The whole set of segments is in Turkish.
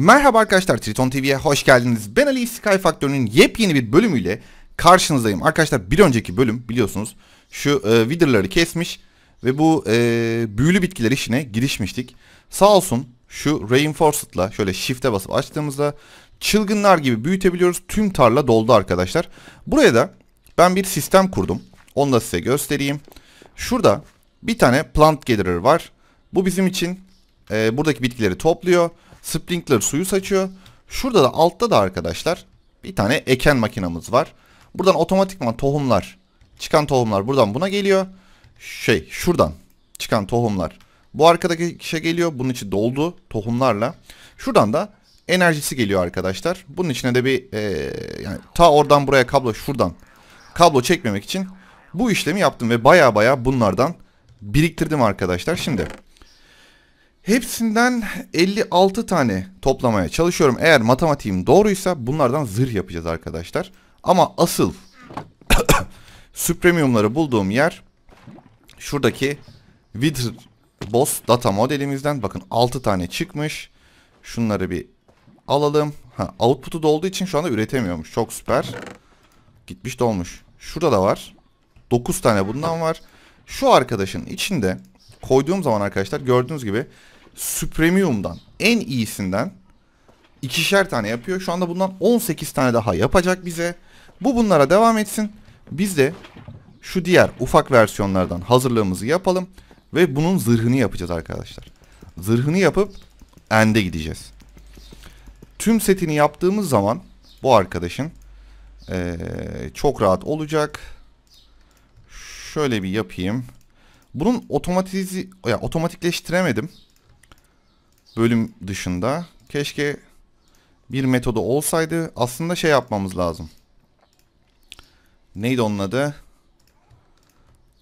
Merhaba arkadaşlar Triton TV'ye hoş geldiniz. Ben Ali Sky Faktörü'nün yepyeni bir bölümüyle karşınızdayım. Arkadaşlar bir önceki bölüm biliyorsunuz şu e, Wither'ları kesmiş ve bu e, büyülü bitkiler işine girişmiştik. Sağ olsun şu Reinforced'la şöyle Shift'e basıp açtığımızda çılgınlar gibi büyütebiliyoruz. Tüm tarla doldu arkadaşlar. Buraya da ben bir sistem kurdum. Onu da size göstereyim. Şurada bir tane plant gatherer var. Bu bizim için e, buradaki bitkileri topluyor. Sprinkler suyu saçıyor. Şurada da altta da arkadaşlar bir tane eken makinamız var. Buradan otomatikman tohumlar çıkan tohumlar buradan buna geliyor. Şey şuradan çıkan tohumlar bu arkadaki kişe geliyor. Bunun içi doldu tohumlarla. Şuradan da enerjisi geliyor arkadaşlar. Bunun içine de bir e, yani ta oradan buraya kablo şuradan kablo çekmemek için bu işlemi yaptım ve baya baya bunlardan biriktirdim arkadaşlar. Şimdi Hepsinden 56 tane toplamaya çalışıyorum. Eğer matematiğim doğruysa bunlardan zırh yapacağız arkadaşlar. Ama asıl süpremiumları bulduğum yer şuradaki Wither Boss data modelimizden. Bakın 6 tane çıkmış. Şunları bir alalım. Ha, output'u dolduğu için şu anda üretemiyormuş. Çok süper. Gitmiş dolmuş. Şurada da var. 9 tane bundan var. Şu arkadaşın içinde koyduğum zaman arkadaşlar gördüğünüz gibi Supremium'dan en iyisinden ikişer tane yapıyor. Şu anda bundan 18 tane daha yapacak bize. Bu bunlara devam etsin. Biz de şu diğer ufak versiyonlardan hazırlığımızı yapalım. Ve bunun zırhını yapacağız arkadaşlar. Zırhını yapıp ende gideceğiz. Tüm setini yaptığımız zaman bu arkadaşın ee, çok rahat olacak. Şöyle bir yapayım. Bunun otomatizi, ya, otomatikleştiremedim bölüm dışında. Keşke bir metodu olsaydı. Aslında şey yapmamız lazım. Neydi onun adı?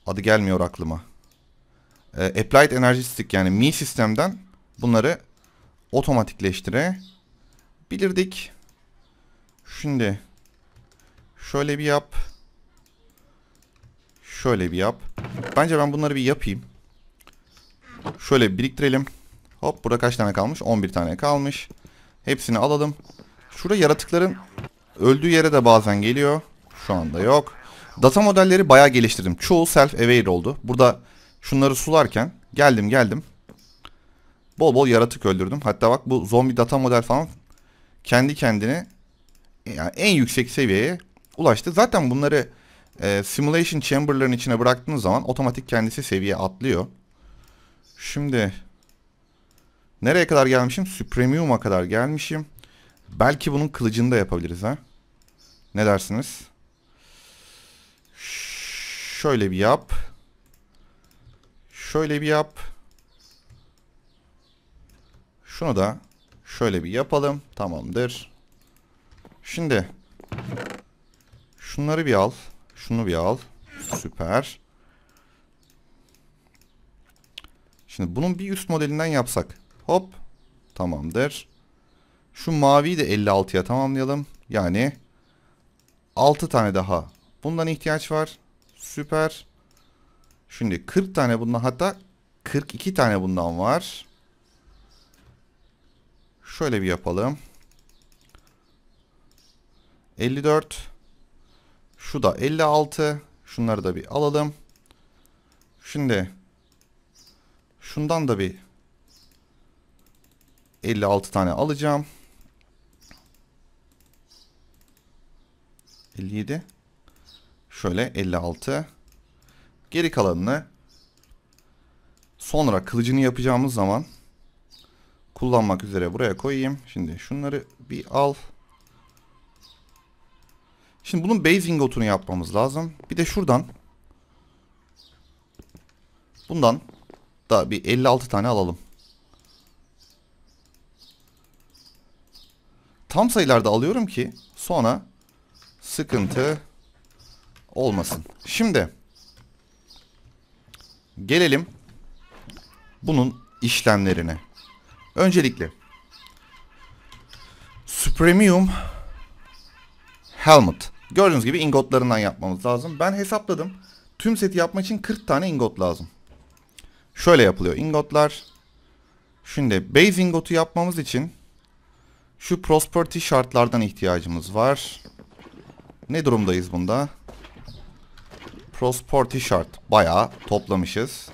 Adı gelmiyor aklıma. E, Applied Energy yani Mi sistemden bunları otomatikleştirebilirdik. Şimdi şöyle bir yap. Şöyle bir yap. Bence ben bunları bir yapayım. Şöyle biriktirelim. Hop burada kaç tane kalmış? 11 tane kalmış. Hepsini alalım. Şurada yaratıkların öldüğü yere de bazen geliyor. Şu anda yok. Data modelleri bayağı geliştirdim. Çoğu self-aware oldu. Burada şunları sularken geldim geldim. Bol bol yaratık öldürdüm. Hatta bak bu zombi data model falan kendi kendine yani en yüksek seviyeye ulaştı. Zaten bunları e, simulation chamber'ların içine bıraktığınız zaman otomatik kendisi seviye atlıyor. Şimdi Nereye kadar gelmişim? Supremium'a kadar gelmişim. Belki bunun kılıcını da yapabiliriz ha. Ne dersiniz? şöyle bir yap. Şöyle bir yap. Şunu da şöyle bir yapalım. Tamamdır. Şimdi şunları bir al. Şunu bir al. Süper. Şimdi bunun bir üst modelinden yapsak. Hop. Tamamdır. Şu maviyi de 56'ya tamamlayalım. Yani 6 tane daha bundan ihtiyaç var. Süper. Şimdi 40 tane bundan hatta 42 tane bundan var. Şöyle bir yapalım. 54. Şu da 56. Şunları da bir alalım. Şimdi şundan da bir 56 tane alacağım. 57. Şöyle 56. Geri kalanını sonra kılıcını yapacağımız zaman kullanmak üzere buraya koyayım. Şimdi şunları bir al. Şimdi bunun base ingotunu yapmamız lazım. Bir de şuradan bundan da bir 56 tane alalım. tam sayılarda alıyorum ki sonra sıkıntı olmasın. Şimdi gelelim bunun işlemlerine. Öncelikle Supremium Helmet. Gördüğünüz gibi ingotlarından yapmamız lazım. Ben hesapladım. Tüm seti yapmak için 40 tane ingot lazım. Şöyle yapılıyor ingotlar. Şimdi base ingotu yapmamız için şu prosperity şartlardan ihtiyacımız var. Ne durumdayız bunda? Prosperity şart. Bayağı toplamışız.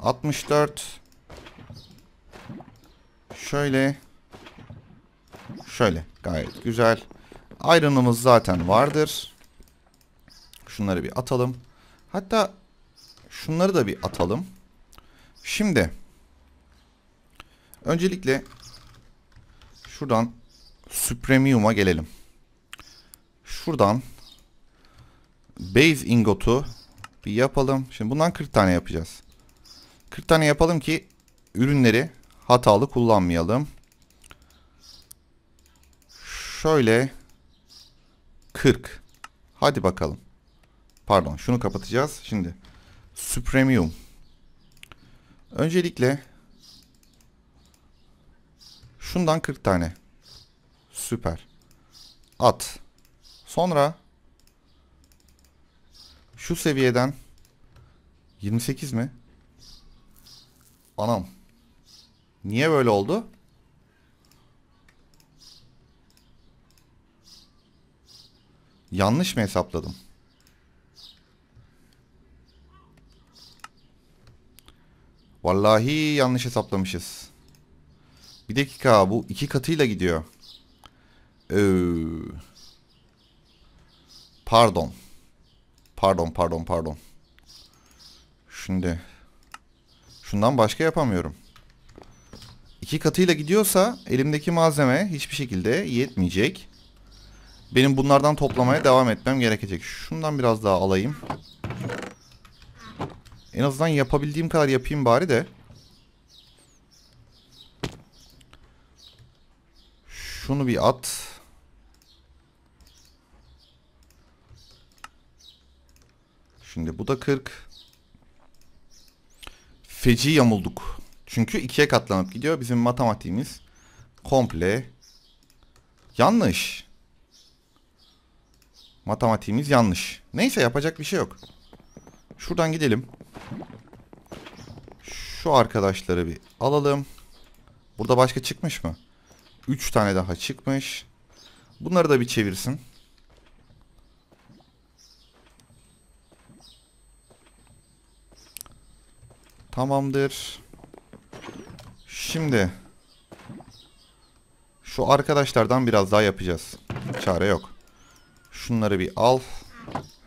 64. Şöyle. Şöyle. Gayet güzel. Iron'ımız zaten vardır. Şunları bir atalım. Hatta şunları da bir atalım. Şimdi. Öncelikle Şuradan Supremium'a gelelim. Şuradan Base ingotu bir yapalım. Şimdi bundan 40 tane yapacağız. 40 tane yapalım ki ürünleri hatalı kullanmayalım. Şöyle 40. Hadi bakalım. Pardon şunu kapatacağız. Şimdi Supremium. Öncelikle Şundan 40 tane. Süper. At. Sonra şu seviyeden 28 mi? Anam. Niye böyle oldu? Yanlış mı hesapladım? Vallahi yanlış hesaplamışız. Bir dakika bu iki katıyla gidiyor. Ee, pardon. Pardon pardon pardon. Şimdi. Şundan başka yapamıyorum. İki katıyla gidiyorsa elimdeki malzeme hiçbir şekilde yetmeyecek. Benim bunlardan toplamaya devam etmem gerekecek. Şundan biraz daha alayım. En azından yapabildiğim kadar yapayım bari de. Şunu bir at. Şimdi bu da 40. Feci yamulduk. Çünkü ikiye katlanıp gidiyor. Bizim matematiğimiz komple yanlış. Matematiğimiz yanlış. Neyse yapacak bir şey yok. Şuradan gidelim. Şu arkadaşları bir alalım. Burada başka çıkmış mı? 3 tane daha çıkmış. Bunları da bir çevirsin. Tamamdır. Şimdi şu arkadaşlardan biraz daha yapacağız. Çare yok. Şunları bir al.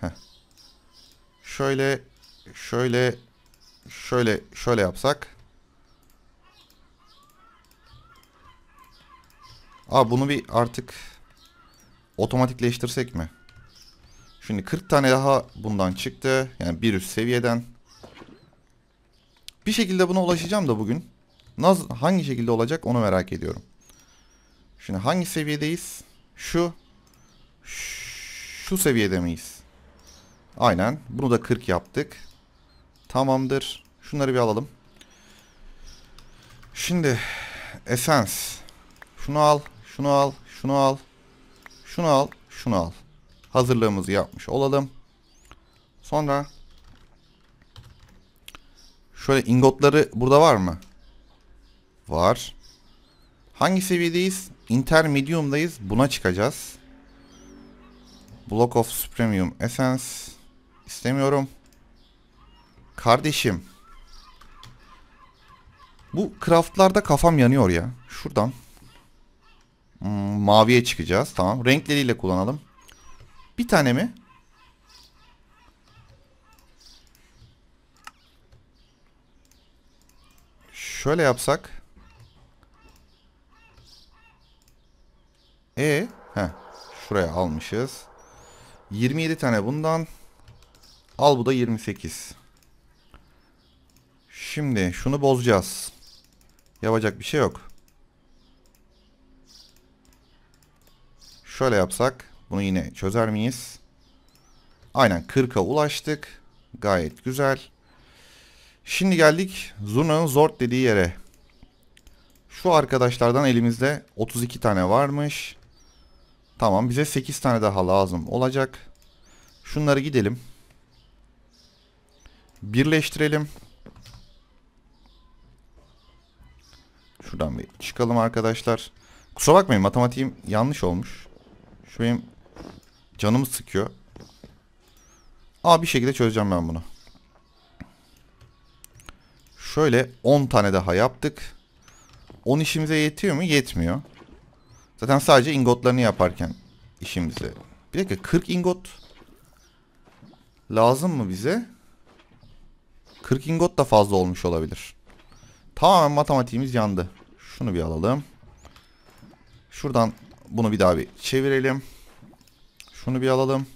Heh. Şöyle şöyle şöyle şöyle yapsak Aa bunu bir artık otomatikleştirsek mi? Şimdi 40 tane daha bundan çıktı. Yani bir üst seviyeden. Bir şekilde buna ulaşacağım da bugün. Naz hangi şekilde olacak onu merak ediyorum. Şimdi hangi seviyedeyiz? Şu şu seviyede miyiz? Aynen. Bunu da 40 yaptık. Tamamdır. Şunları bir alalım. Şimdi Essence. Şunu al. Şunu al, şunu al. Şunu al, şunu al. Hazırlığımızı yapmış olalım. Sonra şöyle ingotları burada var mı? Var. Hangi seviyedeyiz? Intermedium'dayız. Buna çıkacağız. Block of Supremium Essence. istemiyorum. Kardeşim. Bu craftlarda kafam yanıyor ya. Şuradan. Hmm, maviye çıkacağız. Tamam. Renkleriyle kullanalım. Bir tane mi? Şöyle yapsak. E, ee, he, şuraya almışız. 27 tane bundan. Al bu da 28. Şimdi şunu bozacağız. Yapacak bir şey yok. Şöyle yapsak bunu yine çözer miyiz? Aynen 40'a ulaştık. Gayet güzel. Şimdi geldik Zurna'nın Zort dediği yere. Şu arkadaşlardan elimizde 32 tane varmış. Tamam bize 8 tane daha lazım olacak. Şunları gidelim. Birleştirelim. Şuradan bir çıkalım arkadaşlar. Kusura bakmayın matematiğim yanlış olmuş. Şu benim canımı sıkıyor. Ama bir şekilde çözeceğim ben bunu. Şöyle 10 tane daha yaptık. 10 işimize yetiyor mu? Yetmiyor. Zaten sadece ingotlarını yaparken işimize. Bir dakika 40 ingot lazım mı bize? 40 ingot da fazla olmuş olabilir. Tamamen matematiğimiz yandı. Şunu bir alalım. Şuradan bunu bir daha bir çevirelim. Şunu bir alalım.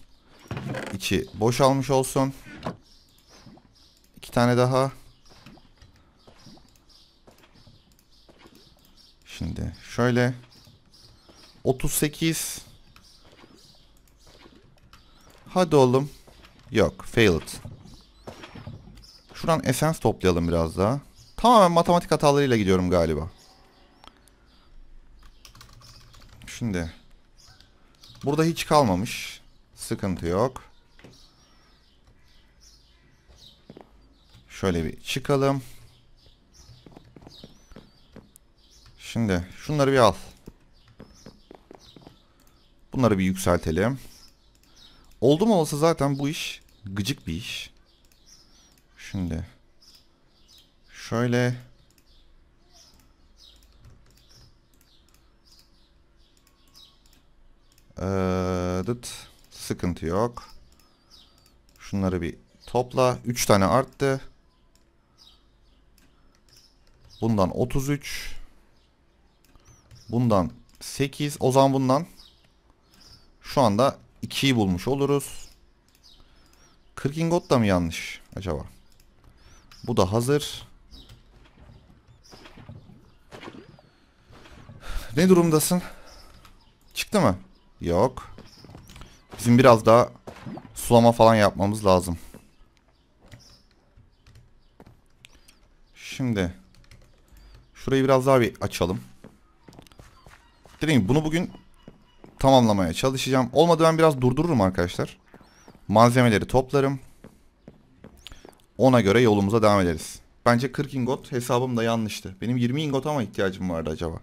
İçi boşalmış olsun. İki tane daha. Şimdi şöyle 38 Hadi oğlum. Yok, failed. Şuradan essence toplayalım biraz daha. Tamamen matematik hatalarıyla gidiyorum galiba. Şimdi. Burada hiç kalmamış. Sıkıntı yok. Şöyle bir çıkalım. Şimdi şunları bir al. Bunları bir yükseltelim. Oldu mu olsa zaten bu iş gıcık bir iş. Şimdi şöyle Ee, dıt. Sıkıntı yok. Şunları bir topla. 3 tane arttı. Bundan 33. Bundan 8. O zaman bundan şu anda 2'yi bulmuş oluruz. 40 ingot da mı yanlış acaba? Bu da hazır. Ne durumdasın? Çıktı mı? Yok. Bizim biraz daha sulama falan yapmamız lazım. Şimdi şurayı biraz daha bir açalım. Dediğim gibi bunu bugün tamamlamaya çalışacağım. Olmadı ben biraz durdururum arkadaşlar. Malzemeleri toplarım. Ona göre yolumuza devam ederiz. Bence 40 ingot hesabım da yanlıştı. Benim 20 ingot ama ihtiyacım vardı acaba.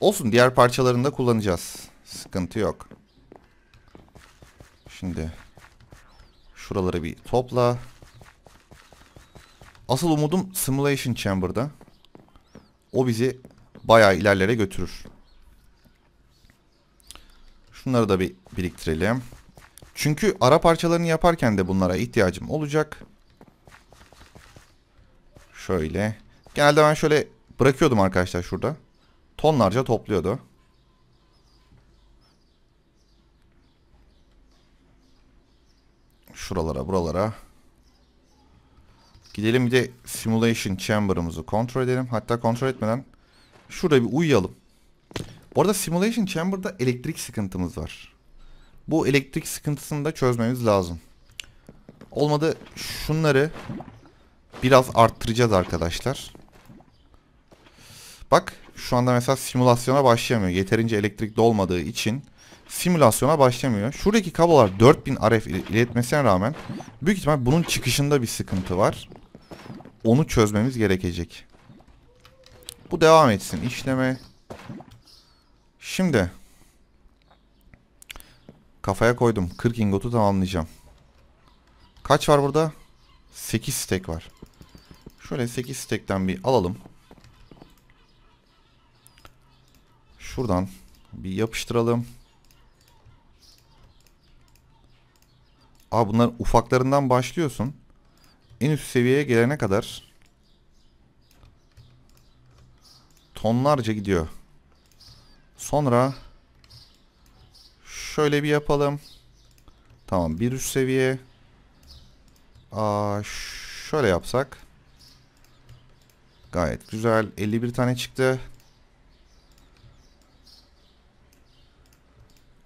Olsun diğer parçalarını da kullanacağız. Sıkıntı yok. Şimdi şuraları bir topla. Asıl umudum Simulation Chamber'da. O bizi bayağı ilerlere götürür. Şunları da bir biriktirelim. Çünkü ara parçalarını yaparken de bunlara ihtiyacım olacak. Şöyle. Genelde ben şöyle bırakıyordum arkadaşlar şurada tonlarca topluyordu. Şuralara buralara. Gidelim bir de simulation chamber'ımızı kontrol edelim. Hatta kontrol etmeden şurada bir uyuyalım. Bu arada simulation chamber'da elektrik sıkıntımız var. Bu elektrik sıkıntısını da çözmemiz lazım. Olmadı şunları biraz arttıracağız arkadaşlar. Bak şu anda mesela simülasyona başlayamıyor. Yeterince elektrik dolmadığı için simülasyona başlamıyor. Şuradaki kablolar 4000 RF iletmesine rağmen büyük ihtimal bunun çıkışında bir sıkıntı var. Onu çözmemiz gerekecek. Bu devam etsin. işleme. Şimdi. Kafaya koydum. 40 ingotu tamamlayacağım. Kaç var burada? 8 stek var. Şöyle 8 stekten bir alalım. şuradan bir yapıştıralım. Aa bunlar ufaklarından başlıyorsun. En üst seviyeye gelene kadar tonlarca gidiyor. Sonra şöyle bir yapalım. Tamam bir üst seviye. Aa, şöyle yapsak. Gayet güzel. 51 tane çıktı.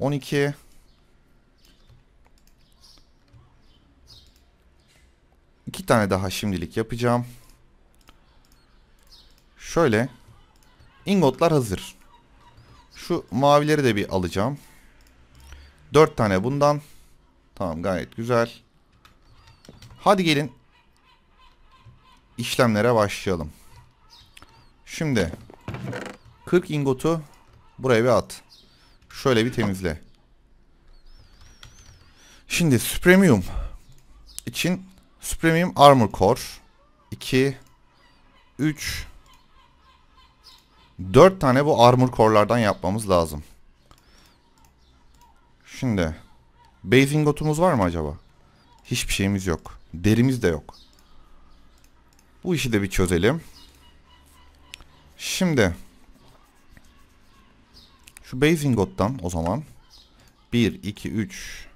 12. İki tane daha şimdilik yapacağım. Şöyle. Ingotlar hazır. Şu mavileri de bir alacağım. 4 tane bundan. Tamam gayet güzel. Hadi gelin. işlemlere başlayalım. Şimdi 40 ingotu buraya bir at. Şöyle bir temizle. Şimdi Supremium için Supremium Armor Core 2 3 4 tane bu Armor Core'lardan yapmamız lazım. Şimdi Basing gotumuz var mı acaba? Hiçbir şeyimiz yok. Derimiz de yok. Bu işi de bir çözelim. Şimdi şu Basingot'tan o zaman 1, 2, 3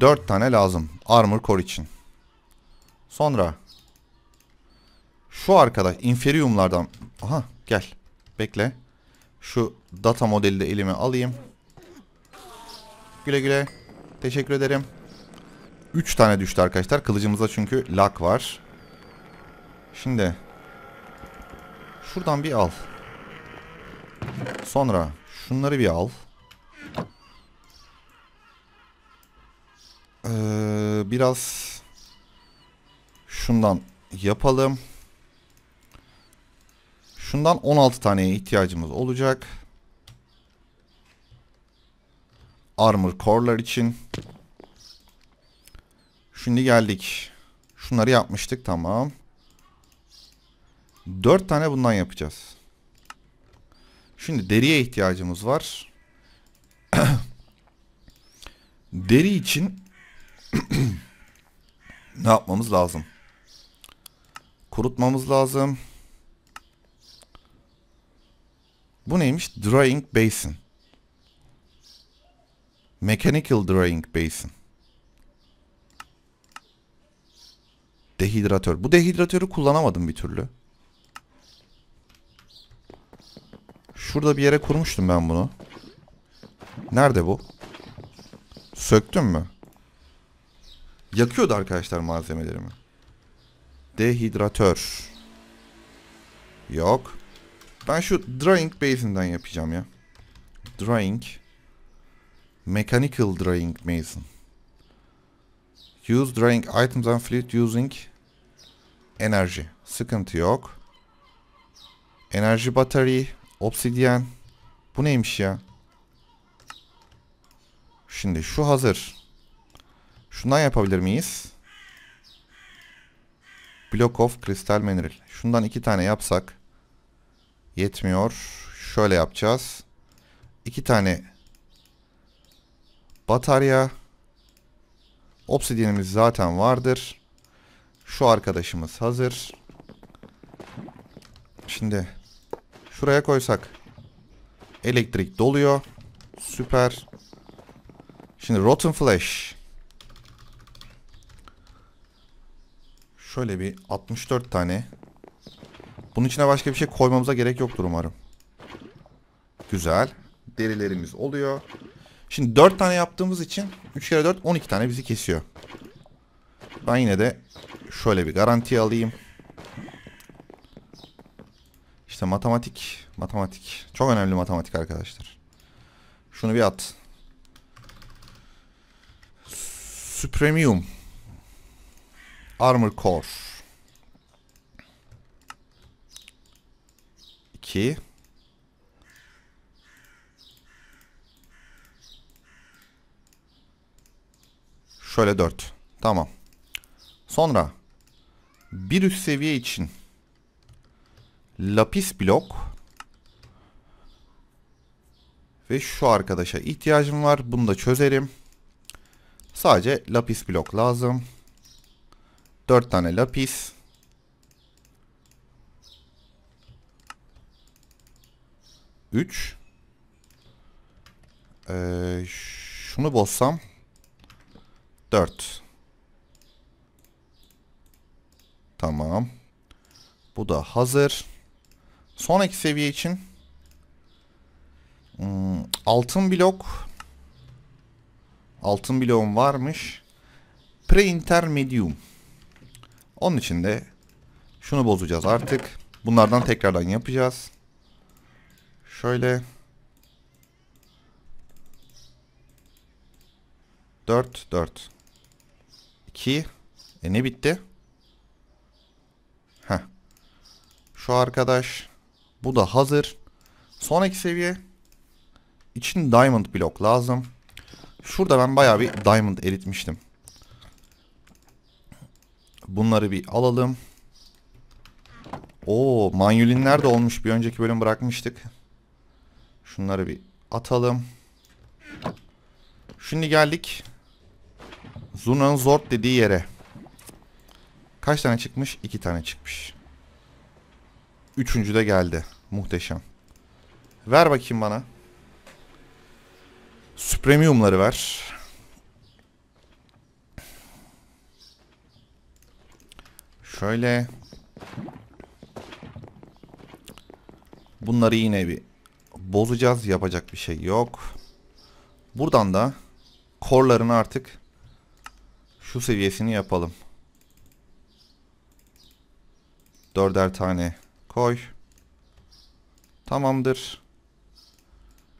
4 tane lazım. Armor Core için. Sonra şu arkadaş Inferium'lardan aha gel bekle. Şu data modeli de elime alayım. Güle güle. Teşekkür ederim. 3 tane düştü arkadaşlar. Kılıcımızda çünkü lak var. Şimdi şuradan bir al. Sonra şunları bir al. Ee, biraz şundan yapalım. Şundan 16 taneye ihtiyacımız olacak. Armor core'lar için. Şimdi geldik. Şunları yapmıştık tamam. 4 tane bundan yapacağız. Şimdi deriye ihtiyacımız var. Deri için ne yapmamız lazım? Kurutmamız lazım. Bu neymiş? Drawing Basin. Mechanical drawing Basin. Dehidratör. Bu dehidratörü kullanamadım bir türlü. Şurada bir yere kurmuştum ben bunu. Nerede bu? Söktüm mü? Yakıyordu arkadaşlar malzemelerimi. Dehidratör. Yok. Ben şu drying basin'den yapacağım ya. Drying. Mechanical drying basin. Use drying items and fleet using energy. Sıkıntı yok. Enerji battery. Obsidyen. Bu neymiş ya? Şimdi şu hazır. Şundan yapabilir miyiz? Block of Crystal Mineral. Şundan iki tane yapsak. Yetmiyor. Şöyle yapacağız. İki tane batarya. Obsidyenimiz zaten vardır. Şu arkadaşımız hazır. Şimdi Şuraya koysak. Elektrik doluyor. Süper. Şimdi Rotten Flash. Şöyle bir 64 tane. Bunun içine başka bir şey koymamıza gerek yoktur umarım. Güzel. Derilerimiz oluyor. Şimdi 4 tane yaptığımız için 3 kere 4 12 tane bizi kesiyor. Ben yine de şöyle bir garanti alayım. İşte matematik. Matematik. Çok önemli matematik arkadaşlar. Şunu bir at. Supremium. Armor Core. 2. Şöyle 4. Tamam. Sonra bir üst seviye için Lapis blok. Ve şu arkadaşa ihtiyacım var. Bunu da çözerim. Sadece lapis blok lazım. 4 tane lapis. Üç. Ee, şunu bozsam. Dört. Tamam. Bu da hazır. Sonraki seviye için hmm, altın blok altın bloğum varmış. pre-intermedium. Onun için de şunu bozacağız artık. Bunlardan tekrardan yapacağız. Şöyle 4 4 2 E ne bitti? Heh. Şu arkadaş bu da hazır. Sonraki seviye için diamond blok lazım. Şurada ben baya bir diamond eritmiştim. Bunları bir alalım. Oo, manyulinler de olmuş. Bir önceki bölüm bırakmıştık. Şunları bir atalım. Şimdi geldik. Zuna'nın Zord dediği yere. Kaç tane çıkmış? İki tane çıkmış. Üçüncü de geldi. Muhteşem. Ver bakayım bana. Supremium'ları ver. Şöyle. Bunları yine bir bozacağız. Yapacak bir şey yok. Buradan da korlarını artık şu seviyesini yapalım. Dörder tane Koy. Tamamdır.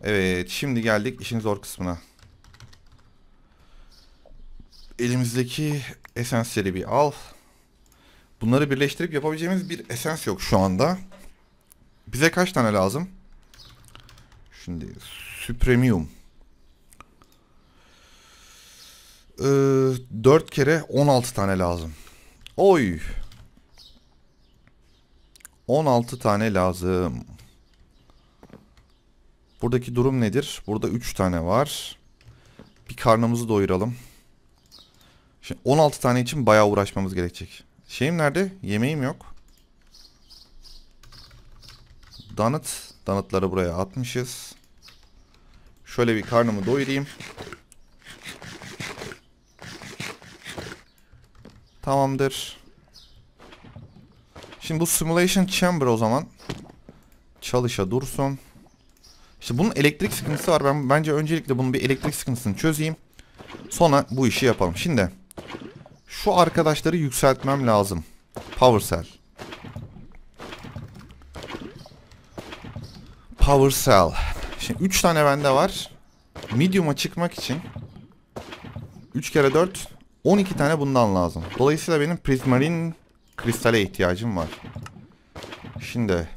Evet şimdi geldik işin zor kısmına. Elimizdeki esensleri bir al. Bunları birleştirip yapabileceğimiz bir esens yok şu anda. Bize kaç tane lazım? Şimdi Supremium. Ee, 4 kere 16 tane lazım. Oy. 16 tane lazım. Buradaki durum nedir? Burada 3 tane var. Bir karnımızı doyuralım. Şimdi 16 tane için bayağı uğraşmamız gerekecek. Şeyim nerede? Yemeğim yok. Danıt. Danıtları buraya atmışız. Şöyle bir karnımı doyurayım. Tamamdır. Şimdi bu simulation chamber o zaman çalışa dursun. İşte bunun elektrik sıkıntısı var. Ben bence öncelikle bunun bir elektrik sıkıntısını çözeyim. Sonra bu işi yapalım. Şimdi şu arkadaşları yükseltmem lazım. Power cell. Power cell. Şimdi 3 tane bende var. Medium'a çıkmak için 3 kere 4 12 tane bundan lazım. Dolayısıyla benim Prismarine kristale ihtiyacım var. Şimdi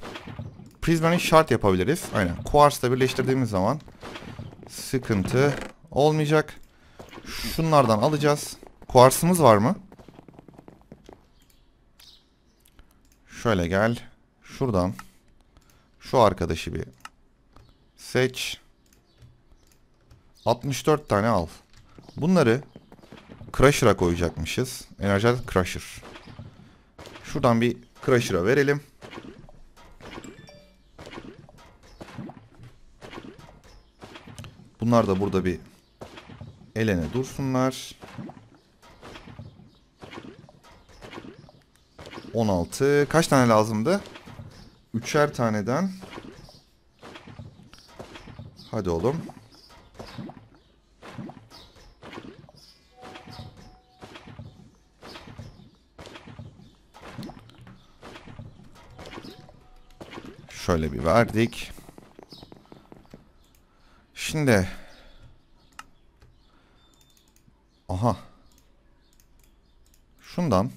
prizmanın şart yapabiliriz. Aynen. Quartz'la birleştirdiğimiz zaman sıkıntı olmayacak. Şunlardan alacağız. Quartz'ımız var mı? Şöyle gel. Şuradan şu arkadaşı bir seç. 64 tane al. Bunları Crusher'a koyacakmışız. Enerji Crusher. Şuradan bir Crusher'a verelim. Bunlar da burada bir elene dursunlar. 16. Kaç tane lazımdı? Üçer taneden. Hadi oğlum. Şöyle bir verdik. Şimdi. Aha. Şundan.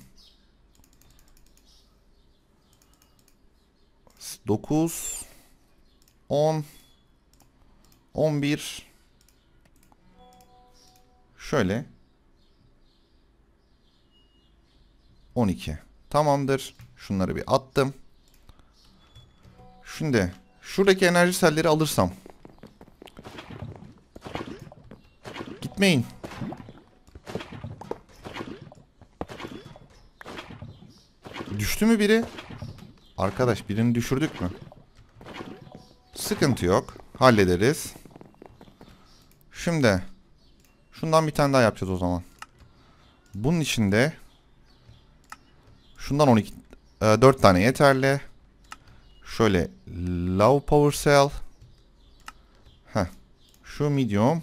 9 10 11 Şöyle 12 Tamamdır. Şunları bir attım. Şimdi şuradaki enerji selleri alırsam. Gitmeyin. Düştü mü biri? Arkadaş birini düşürdük mü? Sıkıntı yok. Hallederiz. Şimdi. Şundan bir tane daha yapacağız o zaman. Bunun içinde. Şundan 12. 4 e, tane yeterli. Şöyle low power cell. Heh. Şu medium.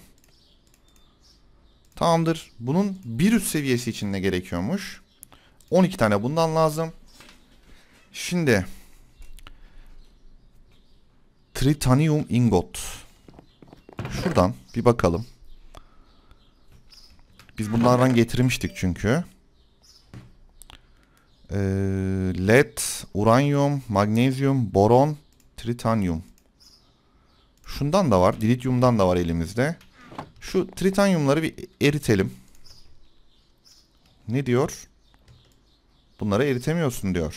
Tamamdır. Bunun bir üst seviyesi için ne gerekiyormuş? 12 tane bundan lazım. Şimdi Tritanium ingot. Şuradan bir bakalım. Biz bunlardan getirmiştik çünkü. Ee, led, uranyum, magnezyum, boron, tritanyum. Şundan da var. Dilityumdan da var elimizde. Şu tritanyumları bir eritelim. Ne diyor? Bunları eritemiyorsun diyor.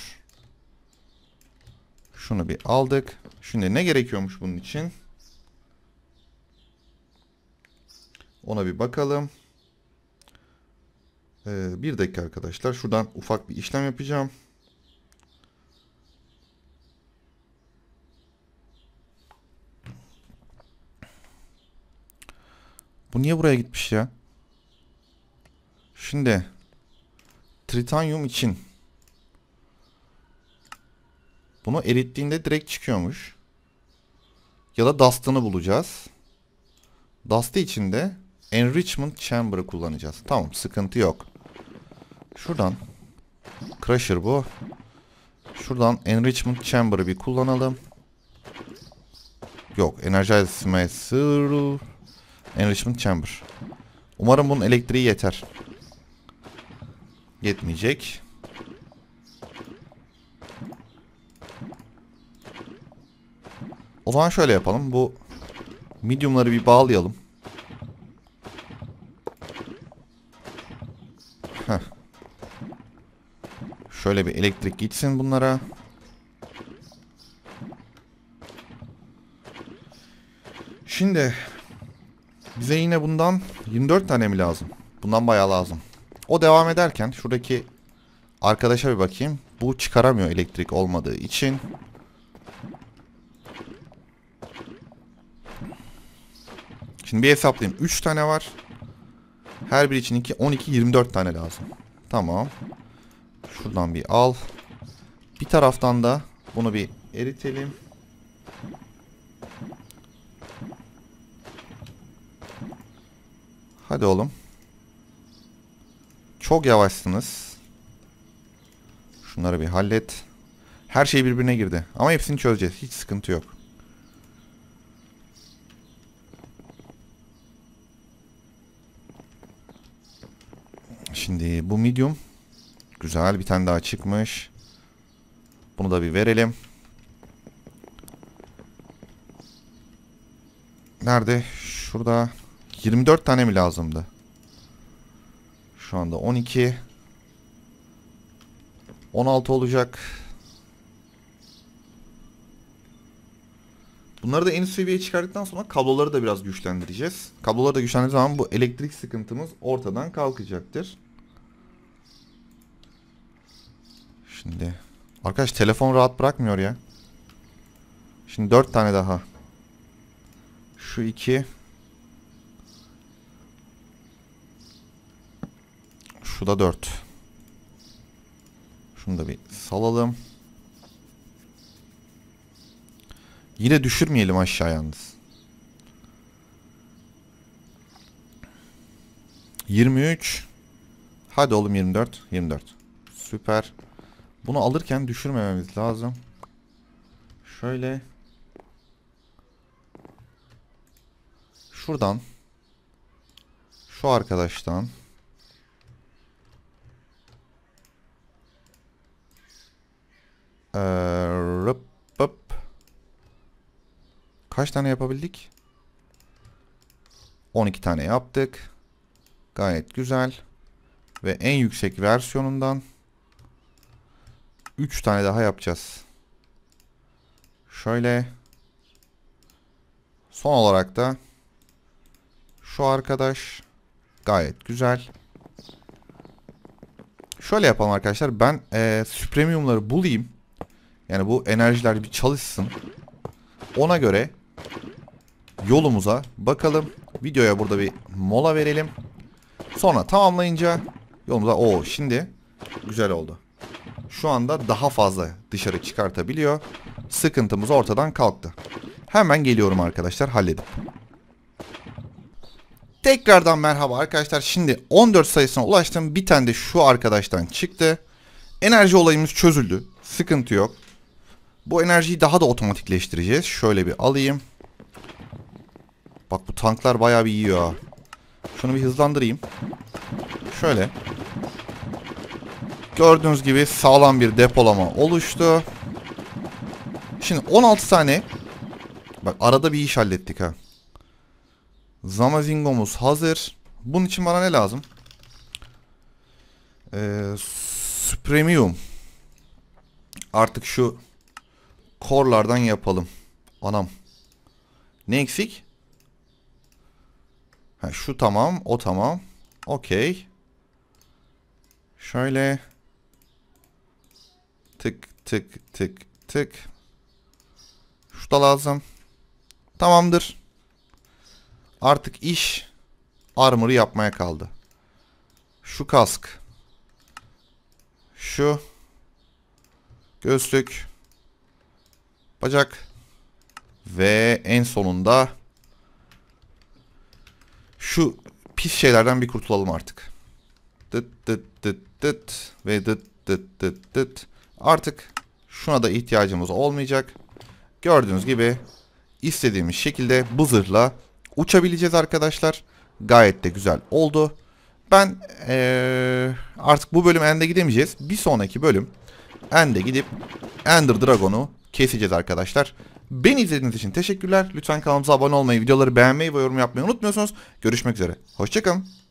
Şunu bir aldık. Şimdi ne gerekiyormuş bunun için? Ona bir bakalım. Ee, bir dakika arkadaşlar. Şuradan ufak bir işlem yapacağım. Bu niye buraya gitmiş ya? Şimdi tritanyum için bunu erittiğinde direkt çıkıyormuş. Ya da dust'ını bulacağız. Dust'ı içinde enrichment chamber'ı kullanacağız. Tamam sıkıntı yok. Şuradan. Crusher bu. Şuradan Enrichment Chamber'ı bir kullanalım. Yok. Energize Smasher. Enrichment Chamber. Umarım bunun elektriği yeter. Yetmeyecek. O zaman şöyle yapalım. Bu mediumları bir bağlayalım. Şöyle bir elektrik gitsin bunlara. Şimdi bize yine bundan 24 tane mi lazım? Bundan bayağı lazım. O devam ederken şuradaki arkadaşa bir bakayım. Bu çıkaramıyor elektrik olmadığı için. Şimdi bir hesaplayayım. 3 tane var. Her biri için 2, 12, 24 tane lazım. Tamam. Tamam. Şuradan bir al. Bir taraftan da bunu bir eritelim. Hadi oğlum. Çok yavaşsınız. Şunları bir hallet. Her şey birbirine girdi. Ama hepsini çözeceğiz. Hiç sıkıntı yok. Şimdi bu medium Güzel bir tane daha çıkmış. Bunu da bir verelim. Nerede? Şurada. 24 tane mi lazımdı? Şu anda 12. 16 olacak. Bunları da en üst seviyeye çıkardıktan sonra kabloları da biraz güçlendireceğiz. Kabloları da güçlendirdiğimiz zaman bu elektrik sıkıntımız ortadan kalkacaktır. Şimdi. Arkadaş telefon rahat bırakmıyor ya. Şimdi dört tane daha. Şu iki. Şu da dört. Şunu da bir salalım. Yine düşürmeyelim aşağı yalnız. 23. Hadi oğlum 24. 24. Süper. Bunu alırken düşürmememiz lazım. Şöyle. Şuradan. Şu arkadaştan. Ee, rıp, rıp. Kaç tane yapabildik? 12 tane yaptık. Gayet güzel. Ve en yüksek versiyonundan 3 tane daha yapacağız. Şöyle. Son olarak da şu arkadaş gayet güzel. Şöyle yapalım arkadaşlar. Ben e, süpremiumları bulayım. Yani bu enerjiler bir çalışsın. Ona göre yolumuza bakalım. Videoya burada bir mola verelim. Sonra tamamlayınca yolumuza... Oo şimdi güzel oldu şu anda daha fazla dışarı çıkartabiliyor. Sıkıntımız ortadan kalktı. Hemen geliyorum arkadaşlar halledip. Tekrardan merhaba arkadaşlar. Şimdi 14 sayısına ulaştım. Bir tane de şu arkadaştan çıktı. Enerji olayımız çözüldü. Sıkıntı yok. Bu enerjiyi daha da otomatikleştireceğiz. Şöyle bir alayım. Bak bu tanklar bayağı bir yiyor. Şunu bir hızlandırayım. Şöyle. Gördüğünüz gibi sağlam bir depolama oluştu. Şimdi 16 tane bak arada bir iş hallettik ha. Zamazingomuz hazır. Bunun için bana ne lazım? Ee, Supremium. Artık şu korlardan yapalım. Anam. Ne eksik? Ha, şu tamam. O tamam. Okey. Şöyle. Tık tık tık tık. Şu da lazım. Tamamdır. Artık iş armor'ı yapmaya kaldı. Şu kask. Şu. Gözlük. Bacak. Ve en sonunda şu pis şeylerden bir kurtulalım artık. Dıt dıt dıt dıt ve dıt dıt dıt dıt. Artık şuna da ihtiyacımız olmayacak. Gördüğünüz gibi istediğimiz şekilde bu zırhla uçabileceğiz arkadaşlar. Gayet de güzel oldu. Ben ee, artık bu bölüm End'e gidemeyeceğiz. Bir sonraki bölüm End'e gidip Ender Dragon'u keseceğiz arkadaşlar. Beni izlediğiniz için teşekkürler. Lütfen kanalımıza abone olmayı, videoları beğenmeyi ve yorum yapmayı unutmuyorsunuz. Görüşmek üzere. Hoşçakalın.